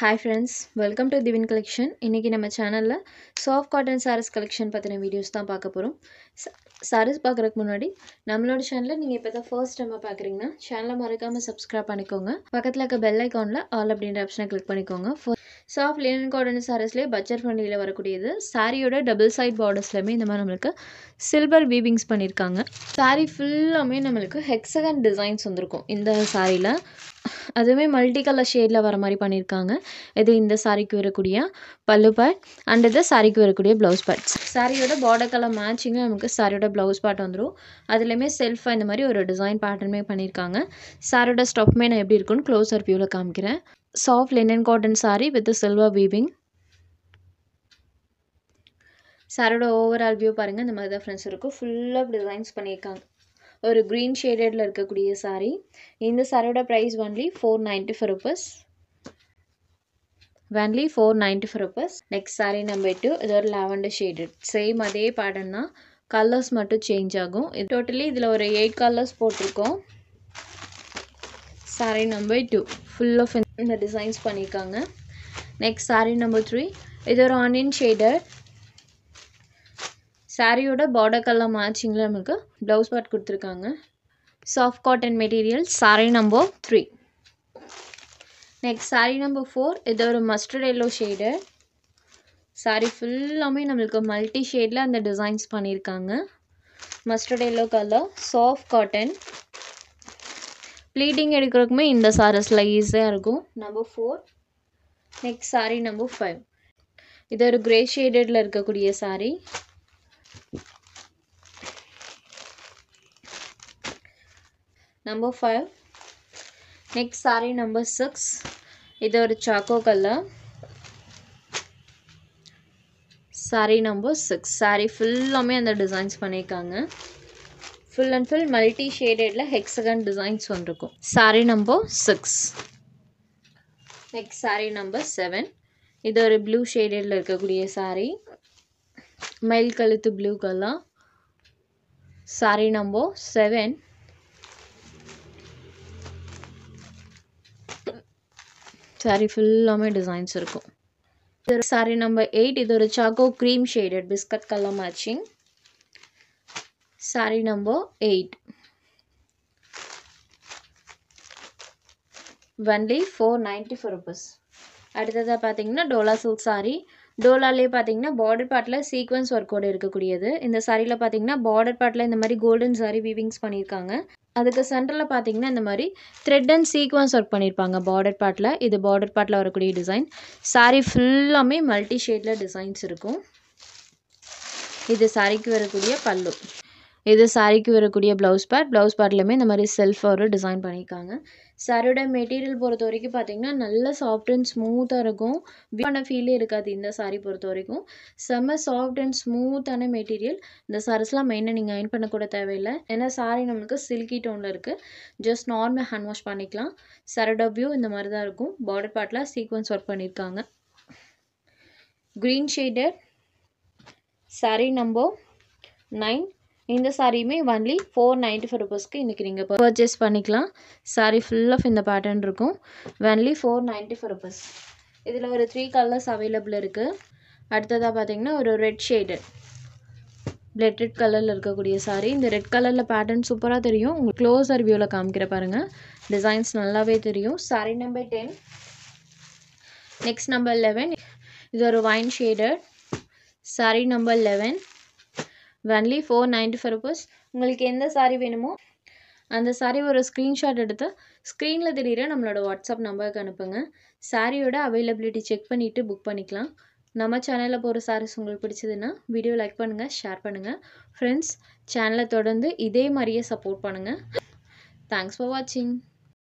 hi friends welcome to திவின் collection இன்றைக்கி நம்ம சேனலில் சாஃப்ட் காட்டன் சாரஸ் கலெக்ஷன் பற்றின வீடியோஸ் தான் பார்க்க போகிறோம் சாரீஸ் பார்க்குறதுக்கு முன்னாடி நம்மளோட சேனலில் நீங்கள் இப்போ தான் ஃபர்ஸ்ட் டைமாக பார்க்குறீங்கன்னா சேனலை மறக்காமல் சப்ஸ்கிரைப் பண்ணிக்கோங்க பக்கத்தில் இருக்க பெல் ஐக்கானில் ஆல் அப்படின்ற ஆப்ஷனை கிளிக் பண்ணிக்கோங்க சாஃப்ட் லினன் காட்டன் சாரீஸ்லேயே பட்ஜெட் ஃப்ரெண்ட்லியில் வரக்கூடியது சாரியோட டபுள் சைட் பார்டர்ஸ்லையுமே இந்த மாதிரி நம்மளுக்கு சில்வர் வீவிங்ஸ் பண்ணியிருக்காங்க சாரீ ஃபுல்லாமே நம்மளுக்கு ஹெக்ஸகன் டிசைன்ஸ் வந்திருக்கும் இந்த சாரியில் அதுவுமே மல்டி கலர் ஷேடில் வர மாதிரி பண்ணியிருக்காங்க இது இந்த சாரீக்கு வரக்கூடிய பல்லு பேட் அண்ட் இது சாரீக்கு வரக்கூடிய ப்ளவுஸ் பார்ட்ஸ் சாரியோட பார்டர் கலர் மேட்சிங்காக நமக்கு சாரியோட ப்ளவுஸ் பேட் வந்துடும் அதுலேயுமே செல்ஃபாக இந்த மாதிரி ஒரு டிசைன் பேட்டர்னே பண்ணியிருக்காங்க சாரியோட ஸ்டப்மே நான் எப்படி இருக்குன்னு க்ளோஸர் வியூவில் காமிக்கிறேன் soft linen cotton sari with silver weaving சாரோட ஓவரால் வியூ பாருங்கள் இந்த மாதிரி தான் ஃப்ரெண்ட்ஸ் இருக்கும் ஃபுல்லாக டிசைன்ஸ் பண்ணியிருக்காங்க ஒரு க்ரீன் ஷேடடில் இருக்கக்கூடிய சாரீ இந்த சாரியோட price only four ninety four rupees only four ninety four rupees next sari number two இது ஒரு லாவண்டர் ஷேடட் சேம் அதே பேட்டர்ன் தான் கலர்ஸ் மட்டும் சேஞ்ச் ஆகும் இது டோட்டலி இதில் ஒரு எயிட் கலர்ஸ் போட்டிருக்கோம் sari number two full of இந்த டிசைன்ஸ் பண்ணியிருக்காங்க நெக்ஸ்ட் சாரீ நம்பர் த்ரீ இது ஒரு ஆனியன் ஷேடர் சாரியோட பார்டர் கலர் மேட்சிங்கில் நமக்கு ப்ளவுஸ் பார்ட் கொடுத்துருக்காங்க soft cotton material sari number three next sari number four இது ஒரு மஸ்டர்ட் எல்லோ ஷேடு சாரீ ஃபுல்லாமே நம்மளுக்கு மல்டி ஷேடில் அந்த டிசைன்ஸ் பண்ணியிருக்காங்க mustard yellow colour soft cotton pleating எடுக்கிறதுக்குமே இந்த சாரஸில் ஈஸியாக இருக்கும் number four next sari number five இது ஒரு க்ரே ஷேடடில் இருக்கக்கூடிய sari number five next sari number six இது ஒரு choco colour sari number six sari ஃபுல்லாமே அந்த டிசைன்ஸ் பண்ணியிருக்காங்க ஃபுல் அண்ட் ஃபுல் மல்டி ஷேடடில் ஹெக்ஸகன் டிசைன்ஸ் வந்துருக்கும் sari number six next sari number seven இது ஒரு ப்ளூ ஷேடடில் இருக்கக்கூடிய சாரீ மயில் கழுத்து blue colour sari number seven sari ஃபுல்லாமே டிசைன்ஸ் இருக்கும் இது ஒரு சாரீ நம்பர் எயிட் இது ஒரு choco cream shaded biscuit colour matching sari number eight only four ninety four rupees அடுத்ததாக பார்த்தீங்கன்னா டோலா சில்க் சாரீ டோலாலே பார்த்தீங்கன்னா பார்டர் பார்ட்டில் சீக்வன்ஸ் ஒர்க்கோடு இருக்கக்கூடியது இந்த சாரியில் பார்த்தீங்கன்னா பார்டர் பார்ட்டில் இந்த மாதிரி கோல்டன் சாரி வீவிங்ஸ் பண்ணியிருக்காங்க அதுக்கு சென்டரில் பார்த்தீங்கன்னா இந்த மாதிரி த்ரெட் அண்ட் சீக்வன்ஸ் ஒர்க் பண்ணியிருப்பாங்க பார்டர் பார்ட்டில் இது பார்டர் பார்ட்டில் வரக்கூடிய டிசைன் சாரீ ஃபுல்லாமே மல்டி ஷேடில் டிசைன்ஸ் இருக்கும் இது சாரிக்கு வரக்கூடிய பல்லு இது சாரிக்கு வரக்கூடிய ப்ளவுஸ் பார்ட் ப்ளவுஸ் பார்ட்லேயுமே இந்த மாதிரி செல்ஃப் ஒரு டிசைன் பண்ணியிருக்காங்க சாரோட மெட்டீரியல் பொறுத்த வரைக்கும் பார்த்தீங்கன்னா நல்ல சாஃப்ட் அண்ட் ஸ்மூத்தாக இருக்கும் வீணான ஃபீலே இருக்காது இந்த சாரீ பொறுத்த வரைக்கும் செம்ம சாஃப்ட் அண்ட் ஸ்மூத்தான மெட்டீரியல் இந்த சாரீஸ்லாம் மெயினாக நீங்கள் அயன் பண்ணக்கூட தேவையில்லை ஏன்னா சாரீ நம்மளுக்கு சில்கி டோனில் இருக்குது ஜஸ்ட் நார்மல் ஹேண்ட் வாஷ் பண்ணிக்கலாம் சரடோ வியூ இந்த மாதிரி தான் இருக்கும் பார்டர் பார்ட்டில் சீக்வன்ஸ் ஒர்க் பண்ணியிருக்காங்க green shaded sari number nine இந்த சாரியுமே ஒன்லி ஃபோர் நைன்ட்டி ஃபைவ் ருபீஸ்க்கு இன்றைக்கி நீங்கள் பர்ச்சேஸ் பண்ணிக்கலாம் சாரி ஃபுல் ஆஃப் இந்த பேட்டர்ன் இருக்கும் only four ninety five rupees இதில் ஒரு த்ரீ கலர்ஸ் அவைலபிள் இருக்குது அடுத்ததாக பார்த்தீங்கன்னா ஒரு ரெட் ஷேடு பிளட் ரெட் கலரில் இருக்கக்கூடிய சாரி இந்த ரெட் கலரில் பேட்டர்ன் சூப்பராக தெரியும் உங்களுக்கு க்ளோஸர் வியூவில் காமிக்கிற பாருங்கள் டிசைன்ஸ் நல்லாவே தெரியும் sari number ten next number eleven இது ஒரு wine shaded sari number eleven only four ninety five rupees உங்களுக்கு எந்த சாரீ வேணுமோ அந்த சாரீ ஒரு ஸ்க்ரீன்ஷாட் எடுத்து ஸ்க்ரீனில் தெரியுற நம்மளோட வாட்ஸ்அப் நம்பருக்கு அனுப்புங்க சாரியோட அவைலபிலிட்டி செக் பண்ணிவிட்டு புக் பண்ணிக்கலாம் நம்ம சேனலில் போகிற சாரீஸ் உங்களுக்கு பிடிச்சதுன்னா வீடியோ லைக் பண்ணுங்கள் ஷேர் பண்ணுங்கள் ஃப்ரெண்ட்ஸ் சேனலை தொடர்ந்து இதே மாதிரியே சப்போர்ட் பண்ணுங்கள் தேங்க்ஸ் ஃபார் வாட்சிங்